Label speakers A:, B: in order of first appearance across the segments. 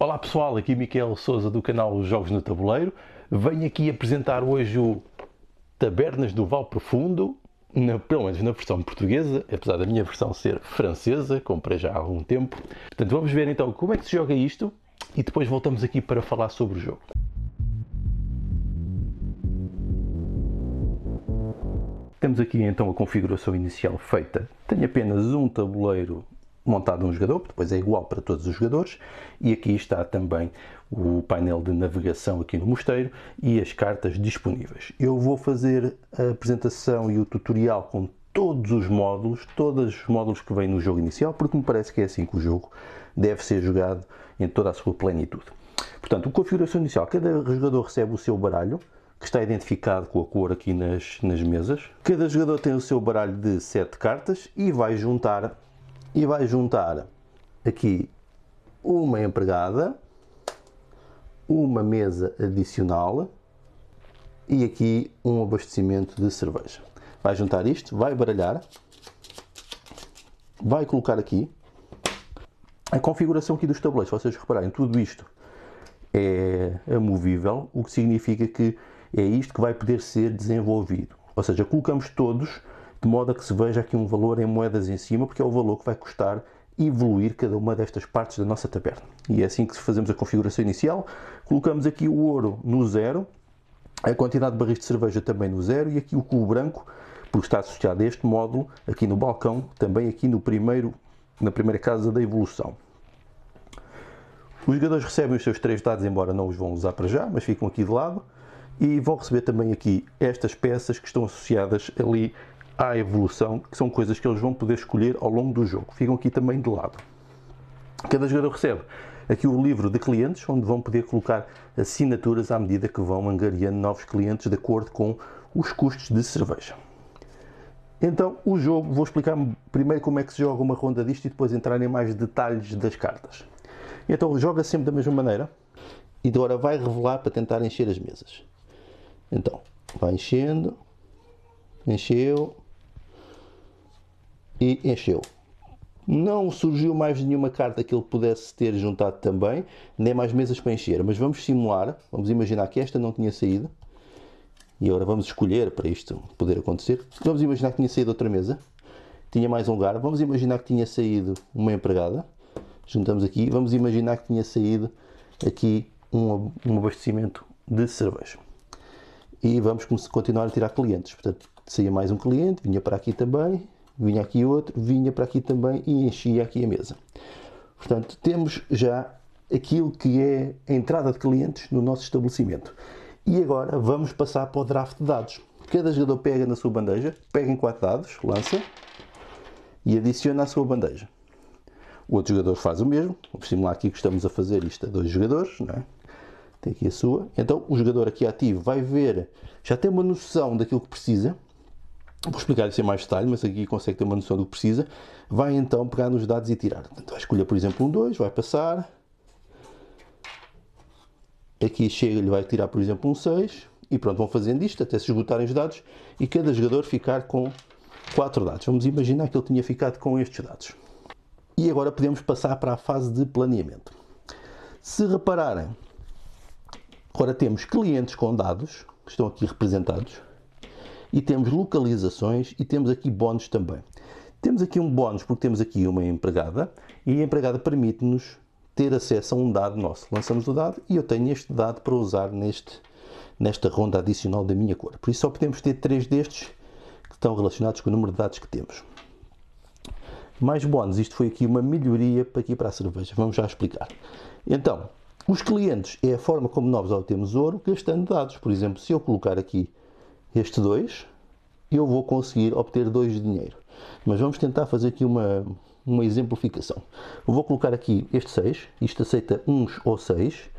A: Olá pessoal, aqui Miquel Souza do canal Jogos no Tabuleiro. Venho aqui apresentar hoje o Tabernas do Val Profundo, na, pelo menos na versão portuguesa, apesar da minha versão ser francesa, comprei já há algum tempo. Portanto, vamos ver então como é que se joga isto e depois voltamos aqui para falar sobre o jogo. Temos aqui então a configuração inicial feita. Tenho apenas um tabuleiro montado um jogador, depois é igual para todos os jogadores, e aqui está também o painel de navegação aqui no mosteiro e as cartas disponíveis. Eu vou fazer a apresentação e o tutorial com todos os módulos, todos os módulos que vêm no jogo inicial, porque me parece que é assim que o jogo deve ser jogado em toda a sua plenitude. Portanto, a configuração inicial, cada jogador recebe o seu baralho, que está identificado com a cor aqui nas, nas mesas. Cada jogador tem o seu baralho de 7 cartas e vai juntar e vai juntar aqui uma empregada, uma mesa adicional e aqui um abastecimento de cerveja. Vai juntar isto, vai baralhar, vai colocar aqui a configuração aqui dos tabuleiros. Vocês repararem, tudo isto é amovível, é o que significa que é isto que vai poder ser desenvolvido. Ou seja, colocamos todos de modo a que se veja aqui um valor em moedas em cima, porque é o valor que vai custar evoluir cada uma destas partes da nossa taberna. E é assim que fazemos a configuração inicial. Colocamos aqui o ouro no zero, a quantidade de barris de cerveja também no zero e aqui o cubo branco, porque está associado a este módulo, aqui no balcão, também aqui no primeiro, na primeira casa da evolução. Os jogadores recebem os seus três dados, embora não os vão usar para já, mas ficam aqui de lado. E vão receber também aqui estas peças que estão associadas ali à evolução, que são coisas que eles vão poder escolher ao longo do jogo. Ficam aqui também de lado. Cada jogador recebe aqui o livro de clientes, onde vão poder colocar assinaturas à medida que vão angariando novos clientes de acordo com os custos de cerveja. Então, o jogo, vou explicar primeiro como é que se joga uma ronda disto e depois entrar em mais detalhes das cartas. Então, joga sempre da mesma maneira e agora vai revelar para tentar encher as mesas. Então, vai enchendo, encheu, e encheu. Não surgiu mais nenhuma carta que ele pudesse ter juntado também, nem mais mesas para encher. Mas vamos simular, vamos imaginar que esta não tinha saído. E agora vamos escolher para isto poder acontecer. Vamos imaginar que tinha saído outra mesa. Tinha mais um lugar. Vamos imaginar que tinha saído uma empregada. Juntamos aqui. Vamos imaginar que tinha saído aqui um, um abastecimento de cerveja. E vamos continuar a tirar clientes. Portanto, saía mais um cliente, vinha para aqui também, vinha aqui outro, vinha para aqui também e enchia aqui a mesa. Portanto, temos já aquilo que é a entrada de clientes no nosso estabelecimento. E agora vamos passar para o draft de dados. Cada jogador pega na sua bandeja, pega em quatro dados, lança e adiciona à sua bandeja. O outro jogador faz o mesmo. Vamos simular aqui que estamos a fazer isto a dois jogadores, não é? Tem aqui a sua. Então, o jogador aqui ativo vai ver, já tem uma noção daquilo que precisa, Vou explicar isso em mais detalhe, mas aqui consegue ter uma noção do que precisa. Vai então pegar nos dados e tirar. vai escolher, por exemplo, um 2, vai passar. Aqui chega-lhe, vai tirar, por exemplo, um 6. E pronto, vão fazendo isto até se esgotarem os dados e cada jogador ficar com 4 dados. Vamos imaginar que ele tinha ficado com estes dados. E agora podemos passar para a fase de planeamento. Se repararem, agora temos clientes com dados, que estão aqui representados e temos localizações e temos aqui bónus também. Temos aqui um bónus porque temos aqui uma empregada e a empregada permite-nos ter acesso a um dado nosso. Lançamos o dado e eu tenho este dado para usar neste, nesta ronda adicional da minha cor. Por isso só podemos ter três destes que estão relacionados com o número de dados que temos. Mais bónus, isto foi aqui uma melhoria para aqui para a cerveja, vamos já explicar. Então, os clientes é a forma como nós obtemos ouro gastando dados. Por exemplo, se eu colocar aqui este 2, eu vou conseguir obter 2 de dinheiro. Mas vamos tentar fazer aqui uma, uma exemplificação. Eu vou colocar aqui este 6, isto aceita uns ou 6,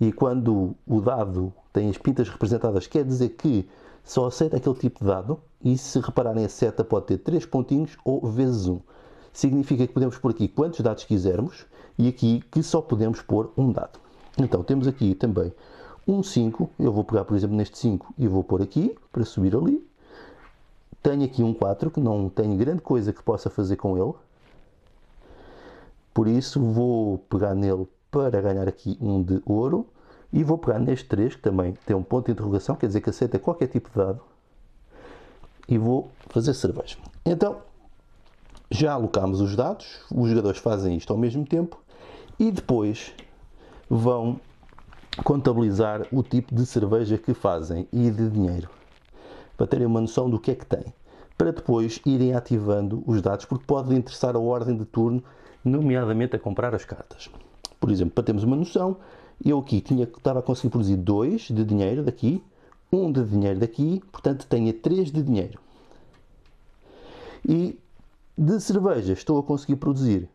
A: e quando o dado tem as pintas representadas, quer dizer que só aceita aquele tipo de dado, e se repararem a seta pode ter 3 pontinhos ou vezes 1. Significa que podemos pôr aqui quantos dados quisermos, e aqui que só podemos pôr um dado. Então temos aqui também um 5, eu vou pegar, por exemplo, neste 5 e vou pôr aqui, para subir ali. Tenho aqui um 4, que não tenho grande coisa que possa fazer com ele. Por isso, vou pegar nele para ganhar aqui um de ouro. E vou pegar neste 3, que também tem um ponto de interrogação, quer dizer que aceita qualquer tipo de dado. E vou fazer cerveja. Então, já alocamos os dados, os jogadores fazem isto ao mesmo tempo. E depois vão contabilizar o tipo de cerveja que fazem e de dinheiro, para terem uma noção do que é que têm, para depois irem ativando os dados, porque pode interessar a ordem de turno, nomeadamente a comprar as cartas. Por exemplo, para termos uma noção, eu aqui tinha, estava a conseguir produzir 2 de dinheiro daqui, 1 um de dinheiro daqui, portanto tenho 3 de dinheiro. E de cerveja estou a conseguir produzir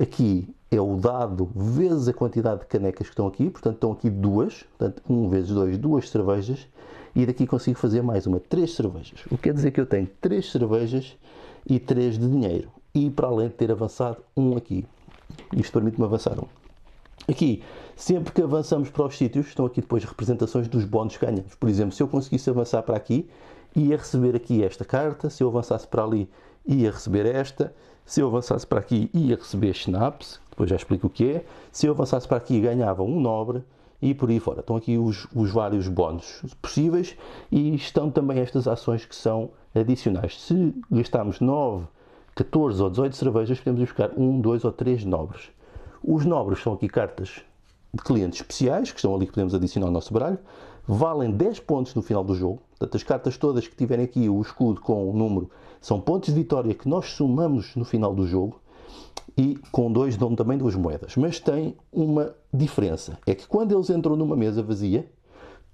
A: aqui é o dado vezes a quantidade de canecas que estão aqui, portanto estão aqui duas, portanto 1 um vezes 2, duas cervejas, e daqui consigo fazer mais uma, três cervejas. O que quer dizer que eu tenho três cervejas e três de dinheiro, e para além de ter avançado um aqui. Isto permite-me avançar um. Aqui, sempre que avançamos para os sítios, estão aqui depois representações dos bónus que ganhamos. Por exemplo, se eu conseguisse avançar para aqui, ia receber aqui esta carta, se eu avançasse para ali, ia receber esta, se eu avançasse para aqui, ia receber schnapps, depois já explico o que é. Se eu avançasse para aqui, ganhava um nobre e por aí fora. Estão aqui os, os vários bónus possíveis e estão também estas ações que são adicionais. Se gastarmos 9, 14 ou 18 cervejas, podemos buscar 1, 2 ou 3 nobres. Os nobres são aqui cartas de clientes especiais, que estão ali que podemos adicionar ao nosso baralho valem 10 pontos no final do jogo. Portanto, as cartas todas que tiverem aqui o escudo com o número são pontos de vitória que nós somamos no final do jogo e com dois dão também duas moedas. Mas tem uma diferença: é que quando eles entram numa mesa vazia,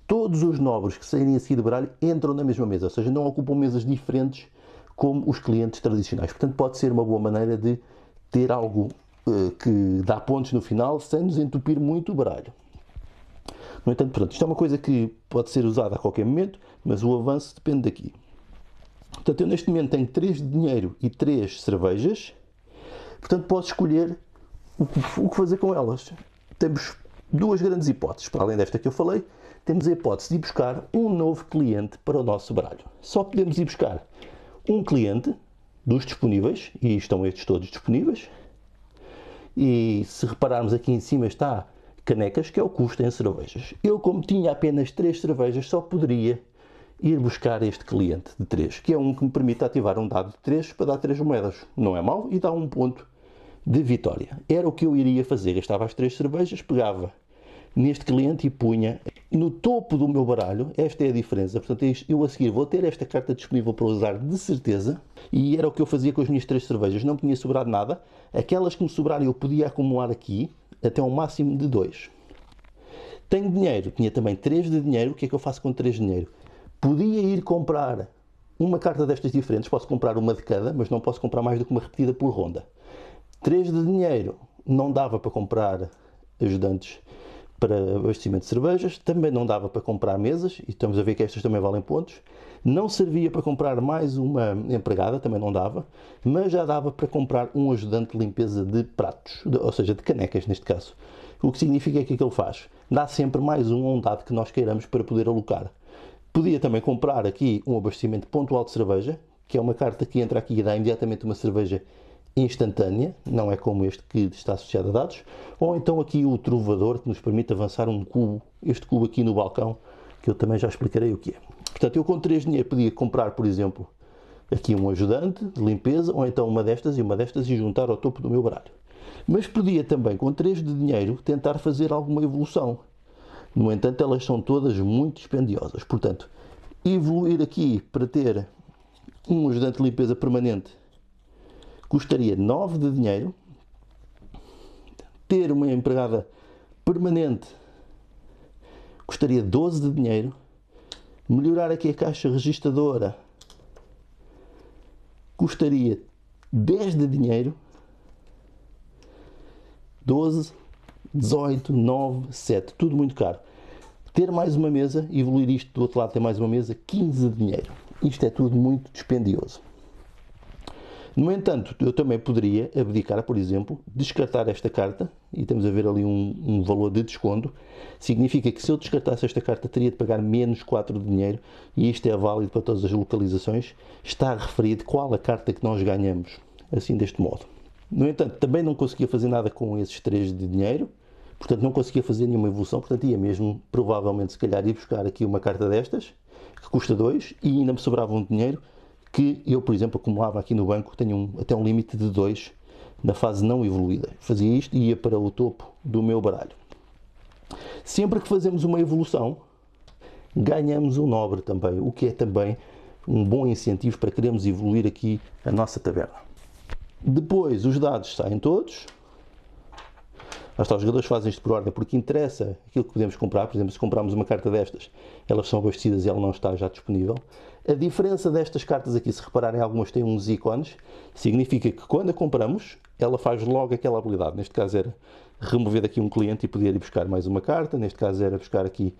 A: todos os nobres que saírem a seguir de baralho entram na mesma mesa, ou seja, não ocupam mesas diferentes como os clientes tradicionais. Portanto, pode ser uma boa maneira de ter algo uh, que dá pontos no final sem nos entupir muito o baralho. No entanto, portanto, isto é uma coisa que pode ser usada a qualquer momento, mas o avanço depende daqui. Portanto, eu neste momento tenho 3 de dinheiro e 3 cervejas, portanto, posso escolher o que fazer com elas. Temos duas grandes hipóteses, para além desta que eu falei, temos a hipótese de ir buscar um novo cliente para o nosso baralho. Só podemos ir buscar um cliente dos disponíveis, e estão estes todos disponíveis. E se repararmos aqui em cima está canecas, que é o custo em cervejas. Eu, como tinha apenas 3 cervejas, só poderia ir buscar este cliente de 3, que é um que me permite ativar um dado de 3 para dar 3 moedas. Não é mau e dá um ponto de vitória. Era o que eu iria fazer. Gastava as 3 cervejas, pegava neste cliente e punha no topo do meu baralho. Esta é a diferença. Portanto, eu a seguir vou ter esta carta disponível para usar de certeza. E era o que eu fazia com as minhas três cervejas. Não tinha sobrado nada. Aquelas que me sobraram eu podia acumular aqui até um máximo de 2. Tenho dinheiro, tinha também 3 de dinheiro, o que é que eu faço com 3 de dinheiro? Podia ir comprar uma carta destas diferentes, posso comprar uma de cada, mas não posso comprar mais do que uma repetida por ronda. 3 de dinheiro não dava para comprar ajudantes para abastecimento de cervejas, também não dava para comprar mesas, e estamos a ver que estas também valem pontos. Não servia para comprar mais uma empregada, também não dava, mas já dava para comprar um ajudante de limpeza de pratos, ou seja, de canecas neste caso. O que significa é que, o que ele faz? Dá sempre mais um a um dado que nós queiramos para poder alocar. Podia também comprar aqui um abastecimento pontual de cerveja, que é uma carta que entra aqui e dá imediatamente uma cerveja instantânea, não é como este que está associado a dados, ou então aqui o trovador que nos permite avançar um cubo, este cubo aqui no balcão, que eu também já explicarei o que é. Portanto, eu com 3 dinheiro podia comprar, por exemplo, aqui um ajudante de limpeza, ou então uma destas e uma destas e juntar ao topo do meu baralho. Mas podia também, com 3 de dinheiro, tentar fazer alguma evolução. No entanto, elas são todas muito dispendiosas. Portanto, evoluir aqui para ter um ajudante de limpeza permanente custaria 9 de dinheiro, ter uma empregada permanente custaria 12 de dinheiro, melhorar aqui a caixa registradora custaria 10 de dinheiro, 12, 18, 9, 7, tudo muito caro. Ter mais uma mesa, evoluir isto do outro lado, ter mais uma mesa, 15 de dinheiro. Isto é tudo muito dispendioso. No entanto, eu também poderia abdicar, por exemplo, descartar esta carta, e estamos a ver ali um, um valor de desconto, significa que se eu descartasse esta carta teria de pagar menos 4 de dinheiro, e isto é válido para todas as localizações, está referido qual a carta que nós ganhamos, assim deste modo. No entanto, também não conseguia fazer nada com esses 3 de dinheiro, portanto não conseguia fazer nenhuma evolução, portanto ia mesmo, provavelmente, se calhar, ir buscar aqui uma carta destas, que custa 2, e ainda me sobrava um dinheiro, que eu, por exemplo, acumulava aqui no banco, tenho um, até um limite de 2 na fase não evoluída. Fazia isto e ia para o topo do meu baralho. Sempre que fazemos uma evolução, ganhamos um nobre também, o que é também um bom incentivo para queremos evoluir aqui a nossa taberna. Depois os dados saem todos, Lá está, os jogadores fazem isto por ordem porque interessa aquilo que podemos comprar. Por exemplo, se comprarmos uma carta destas, elas são abastecidas e ela não está já disponível. A diferença destas cartas aqui, se repararem, algumas têm uns ícones, significa que quando a compramos, ela faz logo aquela habilidade. Neste caso era remover aqui um cliente e poder ir buscar mais uma carta. Neste caso era buscar aqui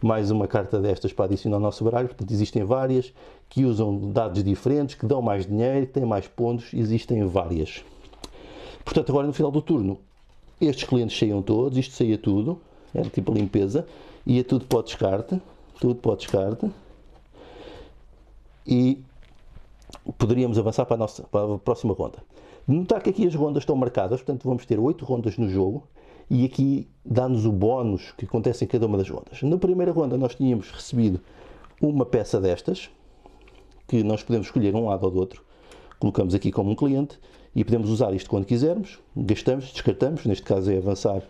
A: mais uma carta destas para adicionar ao nosso baralho. Portanto, existem várias que usam dados diferentes, que dão mais dinheiro, que têm mais pontos. Existem várias. Portanto, agora no final do turno, estes clientes saíam todos, isto saía tudo, era tipo limpeza, ia tudo para o descarte, tudo para o descarte. E poderíamos avançar para a, nossa, para a próxima ronda. Notar que aqui as rondas estão marcadas, portanto vamos ter 8 rondas no jogo e aqui dá-nos o bónus que acontece em cada uma das rondas. Na primeira ronda nós tínhamos recebido uma peça destas, que nós podemos escolher um lado ou do outro, colocamos aqui como um cliente e podemos usar isto quando quisermos, gastamos, descartamos, neste caso é avançar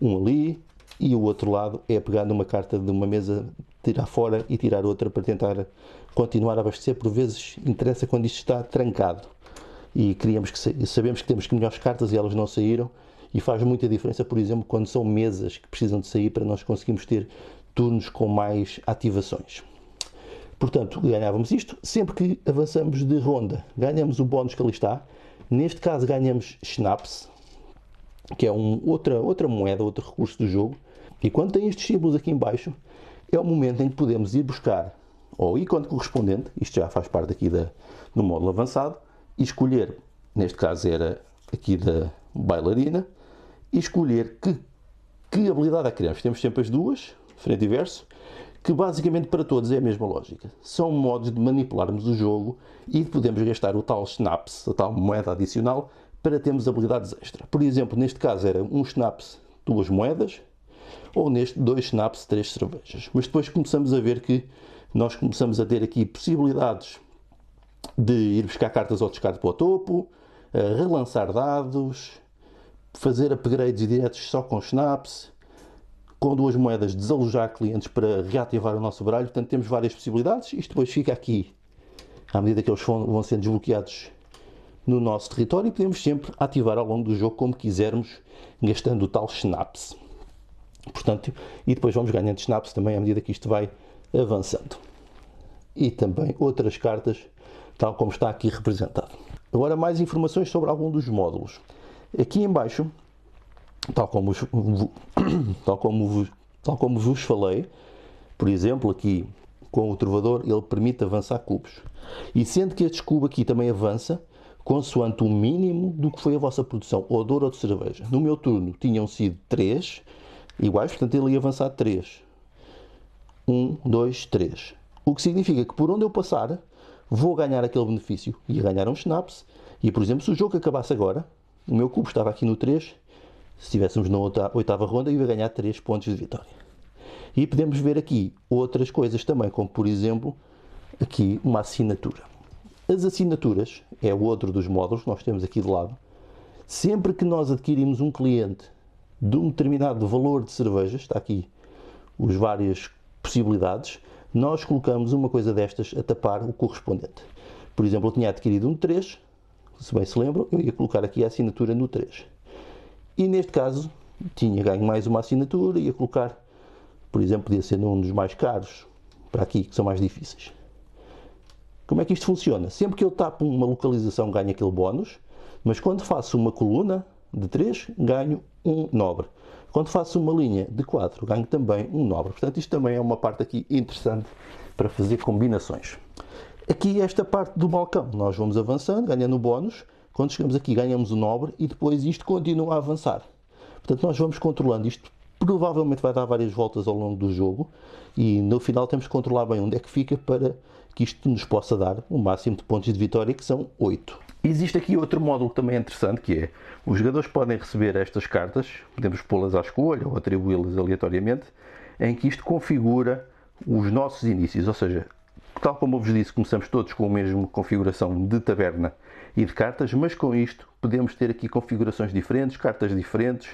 A: um ali e o outro lado é pegar numa carta de uma mesa, tirar fora e tirar outra para tentar continuar a abastecer, por vezes interessa quando isto está trancado e queríamos que sabemos que temos que melhores cartas e elas não saíram e faz muita diferença, por exemplo, quando são mesas que precisam de sair para nós conseguirmos ter turnos com mais ativações. Portanto, ganhávamos isto sempre que avançamos de ronda. Ganhamos o bónus que ali está. Neste caso, ganhamos Schnapps, que é um, outra, outra moeda, outro recurso do jogo. E quando tem estes símbolos aqui embaixo, é o momento em que podemos ir buscar ou ícone correspondente, isto já faz parte aqui da, do módulo avançado, e escolher, neste caso era aqui da bailarina, e escolher que, que habilidade é que queremos. Temos sempre as duas, frente e verso, que basicamente para todos é a mesma lógica. São modos de manipularmos o jogo e podemos gastar o tal schnapps, a tal moeda adicional, para termos habilidades extra. Por exemplo, neste caso era um schnapps, duas moedas, ou neste dois schnapps, três cervejas. Mas depois começamos a ver que nós começamos a ter aqui possibilidades de ir buscar cartas ao descarte para o topo, eh, relançar dados, fazer upgrades diretos só com schnapps, com duas moedas, desalojar clientes para reativar o nosso baralho. Portanto, temos várias possibilidades. Isto depois fica aqui à medida que eles vão sendo desbloqueados no nosso território e podemos sempre ativar ao longo do jogo como quisermos, gastando o tal snapse Portanto, e depois vamos ganhando Schnaps também à medida que isto vai avançando. E também outras cartas, tal como está aqui representado. Agora mais informações sobre algum dos módulos. Aqui embaixo tal como, tal, como vos, tal como vos falei, por exemplo, aqui com o trovador, ele permite avançar cubos. E sendo que este cubo aqui também avança, consoante o mínimo do que foi a vossa produção, odor ou de cerveja. No meu turno tinham sido 3 iguais, portanto ele ia avançar 3. 1, 2, 3. O que significa que por onde eu passar, vou ganhar aquele benefício. Ia ganhar um schnapps, e por exemplo, se o jogo acabasse agora, o meu cubo estava aqui no 3, se estivéssemos na oitava ronda, ia ganhar 3 pontos de vitória. E podemos ver aqui outras coisas também, como por exemplo, aqui uma assinatura. As assinaturas é outro dos módulos que nós temos aqui de lado. Sempre que nós adquirimos um cliente de um determinado valor de cervejas, está aqui as várias possibilidades, nós colocamos uma coisa destas a tapar o correspondente. Por exemplo, eu tinha adquirido um 3, se bem se lembram, eu ia colocar aqui a assinatura no 3. E neste caso, tinha ganho mais uma assinatura, ia colocar, por exemplo, podia ser num dos mais caros, para aqui, que são mais difíceis. Como é que isto funciona? Sempre que eu tapo uma localização, ganho aquele bónus, mas quando faço uma coluna de 3, ganho um nobre. Quando faço uma linha de 4, ganho também um nobre. Portanto, isto também é uma parte aqui interessante para fazer combinações. Aqui esta parte do balcão, nós vamos avançando, ganhando bónus, quando chegamos aqui, ganhamos o nobre e depois isto continua a avançar. Portanto, nós vamos controlando isto. Provavelmente vai dar várias voltas ao longo do jogo e no final temos que controlar bem onde é que fica para que isto nos possa dar o máximo de pontos de vitória, que são 8. Existe aqui outro módulo também é interessante que é os jogadores podem receber estas cartas, podemos pô-las à escolha ou atribuí-las aleatoriamente, em que isto configura os nossos inícios, ou seja, tal como eu vos disse, começamos todos com a mesma configuração de taberna e de cartas, mas com isto podemos ter aqui configurações diferentes, cartas diferentes,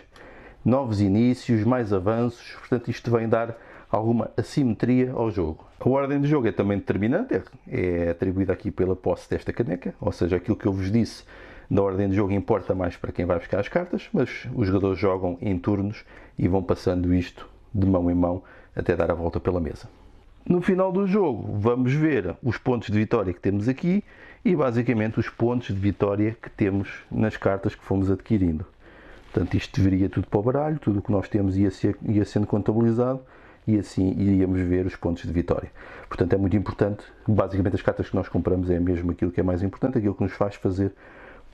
A: novos inícios, mais avanços, portanto isto vem dar alguma assimetria ao jogo. A ordem de jogo é também determinante, é, é atribuída aqui pela posse desta caneca, ou seja, aquilo que eu vos disse da ordem de jogo importa mais para quem vai buscar as cartas, mas os jogadores jogam em turnos e vão passando isto de mão em mão até dar a volta pela mesa. No final do jogo, vamos ver os pontos de vitória que temos aqui, e basicamente os pontos de vitória que temos nas cartas que fomos adquirindo. Portanto, isto viria tudo para o baralho, tudo o que nós temos ia, ser, ia sendo contabilizado e assim iríamos ver os pontos de vitória. Portanto, é muito importante, basicamente as cartas que nós compramos é mesmo aquilo que é mais importante, aquilo que nos faz fazer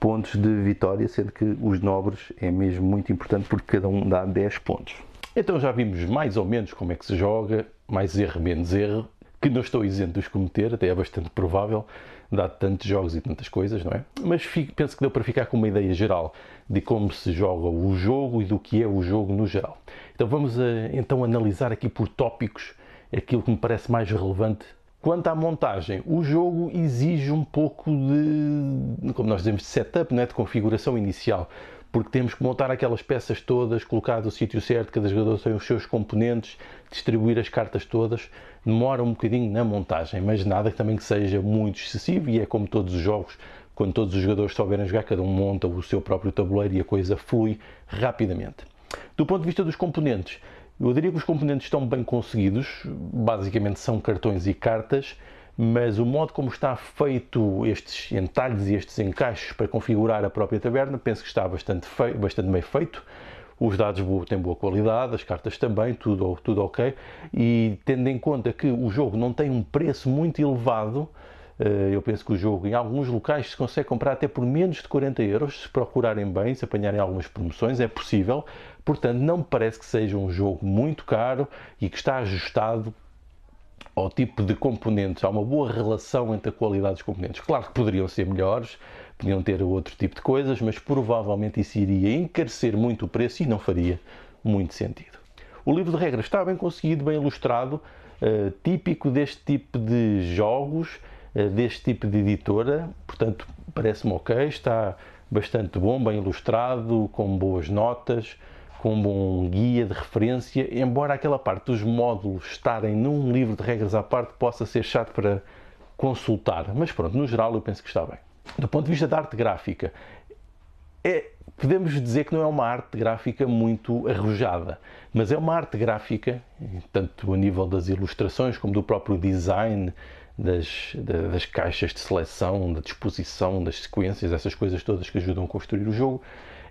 A: pontos de vitória, sendo que os nobres é mesmo muito importante porque cada um dá 10 pontos. Então já vimos mais ou menos como é que se joga, mais erro, menos erro, que não estou isento de os cometer, até é bastante provável, dá tantos jogos e tantas coisas, não é? Mas fico, penso que deu para ficar com uma ideia geral de como se joga o jogo e do que é o jogo no geral. Então vamos a, eh, então analisar aqui por tópicos aquilo que me parece mais relevante. Quanto à montagem, o jogo exige um pouco de, como nós dizemos, de setup, não é? de configuração inicial porque temos que montar aquelas peças todas, colocar no sítio certo, cada jogador tem os seus componentes, distribuir as cartas todas, demora um bocadinho na montagem, mas nada também que seja muito excessivo e é como todos os jogos, quando todos os jogadores souberem jogar, cada um monta o seu próprio tabuleiro e a coisa flui rapidamente. Do ponto de vista dos componentes, eu diria que os componentes estão bem conseguidos, basicamente são cartões e cartas, mas o modo como está feito estes entalhes e estes encaixes para configurar a própria taberna, penso que está bastante, feio, bastante bem feito. Os dados têm boa qualidade, as cartas também, tudo, tudo ok. E tendo em conta que o jogo não tem um preço muito elevado, eh, eu penso que o jogo em alguns locais se consegue comprar até por menos de 40 euros, se procurarem bem, se apanharem algumas promoções, é possível. Portanto, não me parece que seja um jogo muito caro e que está ajustado ao tipo de componentes, há uma boa relação entre a qualidade dos componentes. Claro que poderiam ser melhores, podiam ter outro tipo de coisas, mas provavelmente isso iria encarecer muito o preço e não faria muito sentido. O livro de regras está bem conseguido, bem ilustrado, eh, típico deste tipo de jogos, eh, deste tipo de editora, portanto, parece-me ok, está bastante bom, bem ilustrado, com boas notas como um guia de referência, embora aquela parte dos módulos estarem num livro de regras à parte possa ser chato para consultar. Mas pronto, no geral eu penso que está bem. Do ponto de vista da arte gráfica, é, podemos dizer que não é uma arte gráfica muito arrojada, mas é uma arte gráfica, tanto a nível das ilustrações como do próprio design, das, das caixas de seleção, da disposição, das sequências, essas coisas todas que ajudam a construir o jogo,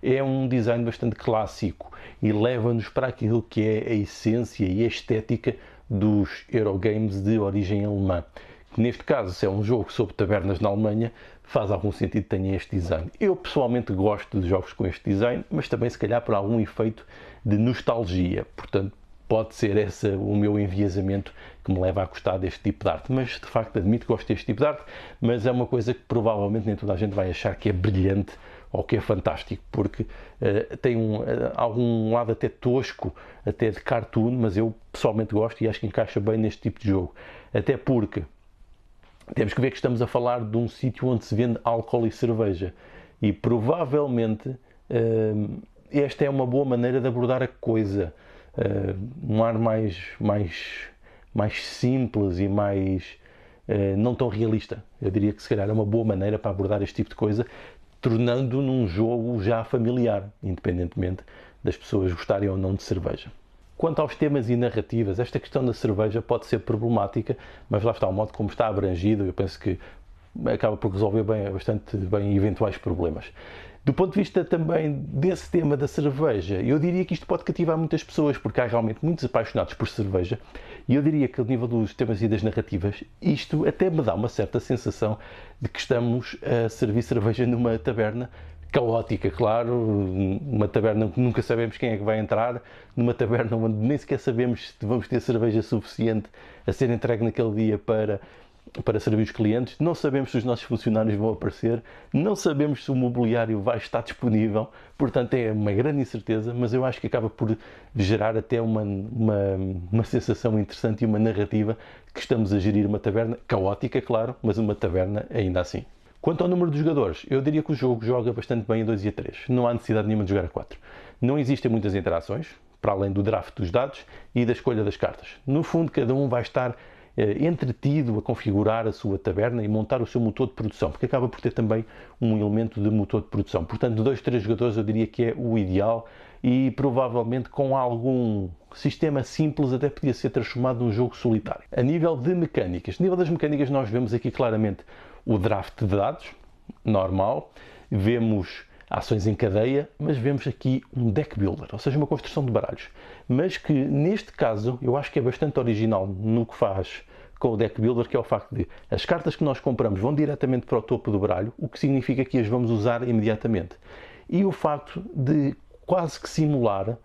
A: é um design bastante clássico e leva-nos para aquilo que é a essência e a estética dos Eurogames de origem alemã. Que neste caso, se é um jogo sobre tabernas na Alemanha, faz algum sentido que tenha este design. Eu pessoalmente gosto de jogos com este design, mas também se calhar por algum efeito de nostalgia. Portanto, pode ser esse o meu enviesamento que me leva a gostar deste tipo de arte. Mas de facto admito que gosto deste tipo de arte, mas é uma coisa que provavelmente nem toda a gente vai achar que é brilhante o que é fantástico, porque uh, tem um, uh, algum lado até tosco, até de cartoon, mas eu pessoalmente gosto e acho que encaixa bem neste tipo de jogo. Até porque temos que ver que estamos a falar de um sítio onde se vende álcool e cerveja, e provavelmente uh, esta é uma boa maneira de abordar a coisa. um ar mais, mais, mais simples e mais não tão realista. Eu diria que se calhar é uma boa maneira para abordar este tipo de coisa, tornando num jogo já familiar, independentemente das pessoas gostarem ou não de cerveja. Quanto aos temas e narrativas, esta questão da cerveja pode ser problemática, mas lá está o modo como está abrangido, eu penso que acaba por resolver bem, bastante bem eventuais problemas. Do ponto de vista também desse tema da cerveja, eu diria que isto pode cativar muitas pessoas, porque há realmente muitos apaixonados por cerveja, e eu diria que, ao nível dos temas e das narrativas, isto até me dá uma certa sensação de que estamos a servir cerveja numa taberna caótica, claro, uma taberna que nunca sabemos quem é que vai entrar, numa taberna onde nem sequer sabemos se vamos ter cerveja suficiente a ser entregue naquele dia para para servir os clientes, não sabemos se os nossos funcionários vão aparecer, não sabemos se o mobiliário vai estar disponível, portanto é uma grande incerteza, mas eu acho que acaba por gerar até uma, uma, uma sensação interessante e uma narrativa que estamos a gerir uma taverna, caótica, claro, mas uma taverna ainda assim. Quanto ao número de jogadores, eu diria que o jogo joga bastante bem a 2 e a 3. Não há necessidade nenhuma de jogar a 4. Não existem muitas interações, para além do draft dos dados e da escolha das cartas. No fundo, cada um vai estar eh, entretido a configurar a sua taberna e montar o seu motor de produção, porque acaba por ter também um elemento de motor de produção. Portanto, dois, três jogadores eu diria que é o ideal e provavelmente com algum sistema simples até podia ser transformado num jogo solitário. A nível de mecânicas, a nível das mecânicas nós vemos aqui claramente o draft de dados, normal, vemos ações em cadeia, mas vemos aqui um deck builder, ou seja, uma construção de baralhos. Mas que neste caso eu acho que é bastante original no que faz com o deck builder, que é o facto de as cartas que nós compramos vão diretamente para o topo do baralho, o que significa que as vamos usar imediatamente. E o facto de quase que simular uh,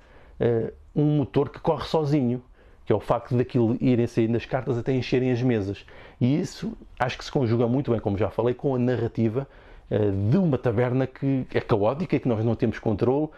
A: um motor que corre sozinho, que é o facto daquilo irem saindo as cartas até encherem as mesas. E isso acho que se conjuga muito bem, como já falei, com a narrativa eh, de uma taberna que é caótica, que nós não temos controle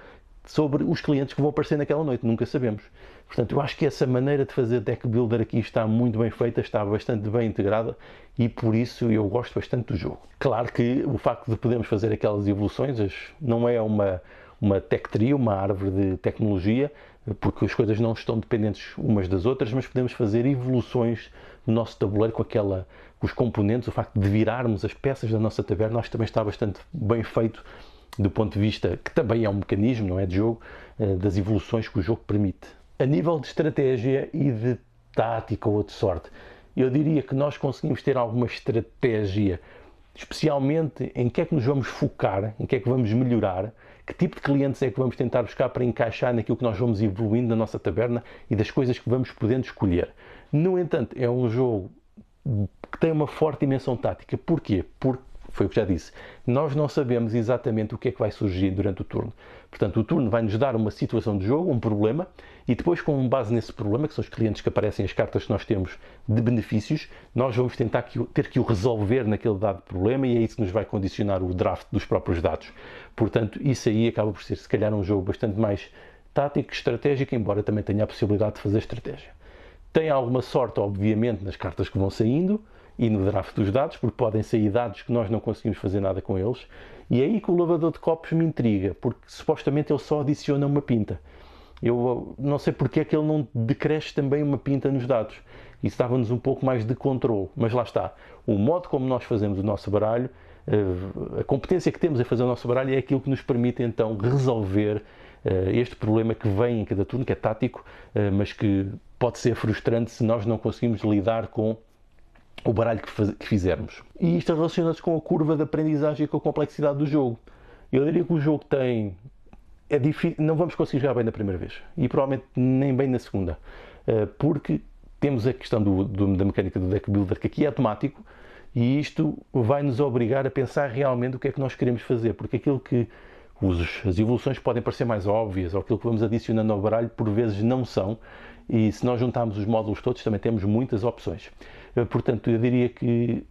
A: sobre os clientes que vão aparecer naquela noite, nunca sabemos. Portanto, eu acho que essa maneira de fazer deck builder aqui está muito bem feita, está bastante bem integrada e por isso eu gosto bastante do jogo. Claro que o facto de podermos fazer aquelas evoluções não é uma, uma tech tree, uma árvore de tecnologia, porque as coisas não estão dependentes umas das outras, mas podemos fazer evoluções no nosso tabuleiro com aquela os componentes, o facto de virarmos as peças da nossa taberna, acho que também está bastante bem feito do ponto de vista que também é um mecanismo, não é, de jogo, eh, das evoluções que o jogo permite. A nível de estratégia e de tática ou de sorte, eu diria que nós conseguimos ter alguma estratégia, especialmente em que é que nos vamos focar, em que é que vamos melhorar, que tipo de clientes é que vamos tentar buscar para encaixar naquilo que nós vamos evoluindo na nossa taberna e das coisas que vamos podendo escolher. No entanto, é um jogo que tem uma forte dimensão tática. Porquê? Porque, foi o que já disse, nós não sabemos exatamente o que é que vai surgir durante o turno. Portanto, o turno vai-nos dar uma situação de jogo, um problema, e depois, com base nesse problema, que são os clientes que aparecem, as cartas que nós temos de benefícios, nós vamos tentar que, ter que o resolver naquele dado problema e é isso que nos vai condicionar o draft dos próprios dados. Portanto, isso aí acaba por ser, se calhar, um jogo bastante mais tático, estratégico, embora também tenha a possibilidade de fazer estratégia. Tem alguma sorte, obviamente, nas cartas que vão saindo e no draft dos dados, porque podem sair dados que nós não conseguimos fazer nada com eles. E é aí que o lavador de copos me intriga, porque supostamente ele só adiciona uma pinta. Eu uh, não sei porque é que ele não decresce também uma pinta nos dados. Isso dava-nos um pouco mais de controle, mas lá está. O modo como nós fazemos o nosso baralho, uh, a competência que temos em fazer o nosso baralho é aquilo que nos permite então resolver eh, este problema que vem em cada turno, que é tático, eh, mas que pode ser frustrante se nós não conseguimos lidar com o baralho que, fizermos. E isto relaciona-se com a curva de aprendizagem e com a complexidade do jogo. Eu diria que o jogo tem. É difícil, não vamos conseguir jogar bem na primeira vez e provavelmente nem bem na segunda, eh, porque temos a questão do, do, da mecânica do deck builder, que aqui é automático, e isto vai nos obrigar a pensar realmente o que é que nós queremos fazer, porque aquilo que as evoluções podem parecer mais óbvias, ou aquilo que vamos adicionando ao baralho por vezes não são, e se nós juntarmos os módulos todos também temos muitas opções. Eh, portanto, eu diria que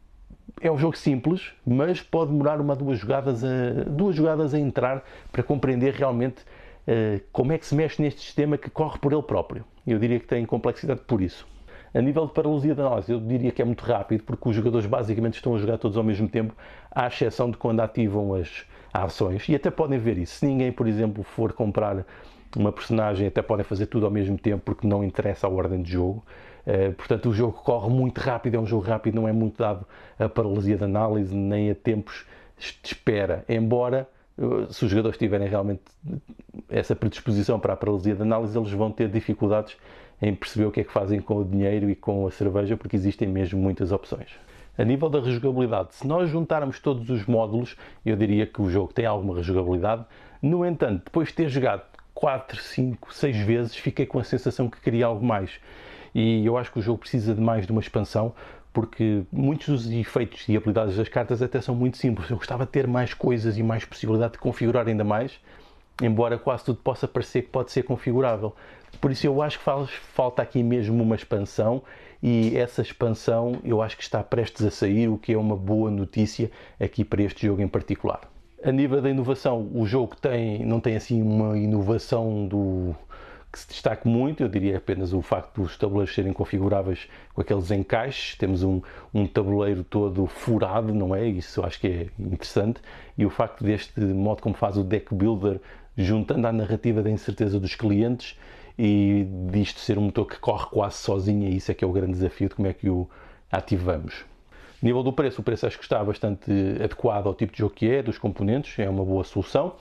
A: é um jogo simples, mas pode demorar uma duas jogadas a, duas jogadas a entrar para compreender realmente uh, como é que se mexe neste sistema que corre por ele próprio. Eu diria que tem complexidade por isso. A nível de paralisia de análise, eu diria que é muito rápido, porque os jogadores basicamente estão a jogar todos ao mesmo tempo, à exceção de quando ativam as, ações e até podem ver isso. Se ninguém, por exemplo, for comprar uma personagem, até podem fazer tudo ao mesmo tempo porque não interessa a ordem de jogo. Uh, portanto, o jogo corre muito rápido, é um jogo rápido, não é muito dado a paralisia de análise nem a tempos de espera. Embora, eh, se os jogadores tiverem realmente essa predisposição para a paralisia de análise, eles vão ter dificuldades em perceber o que é que fazem com o dinheiro e com a cerveja, porque existem mesmo muitas opções a nível da rejogabilidade, se nós juntarmos todos os módulos, eu diria que o jogo tem alguma rejogabilidade. No entanto, depois de ter jogado 4, 5, 6 vezes, fiquei com a sensação que queria algo mais. E eu acho que o jogo precisa de mais de uma expansão, porque muitos dos efeitos e habilidades das cartas até são muito simples. Eu gostava de ter mais coisas e mais possibilidade de configurar ainda mais, embora quase tudo possa parecer que pode ser configurável. Por isso eu acho que faz, falta aqui mesmo uma expansão e essa expansão eu acho que está prestes a sair, o que é uma boa notícia aqui para este jogo em particular. A nível da inovação, o jogo tem, não tem assim uma inovação do, que se destaque muito, eu diria apenas o facto dos tabuleiros serem configuráveis com aqueles encaixes, temos um, um tabuleiro todo furado, não é? Isso eu acho que é interessante, e o facto deste modo como faz o deck builder, juntando à narrativa da incerteza dos clientes, e disto ser um motor que corre quase sozinho, e isso é que é o grande desafio de como é que o ativamos. Nível do preço, o preço acho que está bastante adequado ao tipo de jogo que é, dos componentes, é uma boa solução.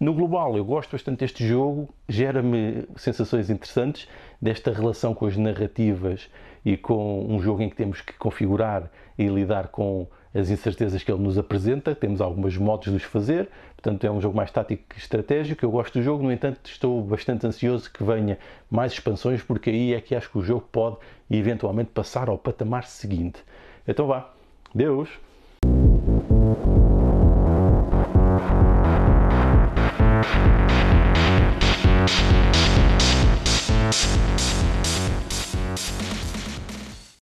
A: No global, eu gosto bastante deste jogo, gera-me sensações interessantes desta relação com as narrativas e com um jogo em que temos que configurar e lidar com as incertezas que ele nos apresenta, temos algumas modos de os fazer, portanto é um jogo mais tático que estratégico. Eu gosto do jogo, no entanto, estou bastante ansioso que venha mais expansões, porque aí é que acho que o jogo pode eventualmente passar ao patamar seguinte. Então vá, Deus!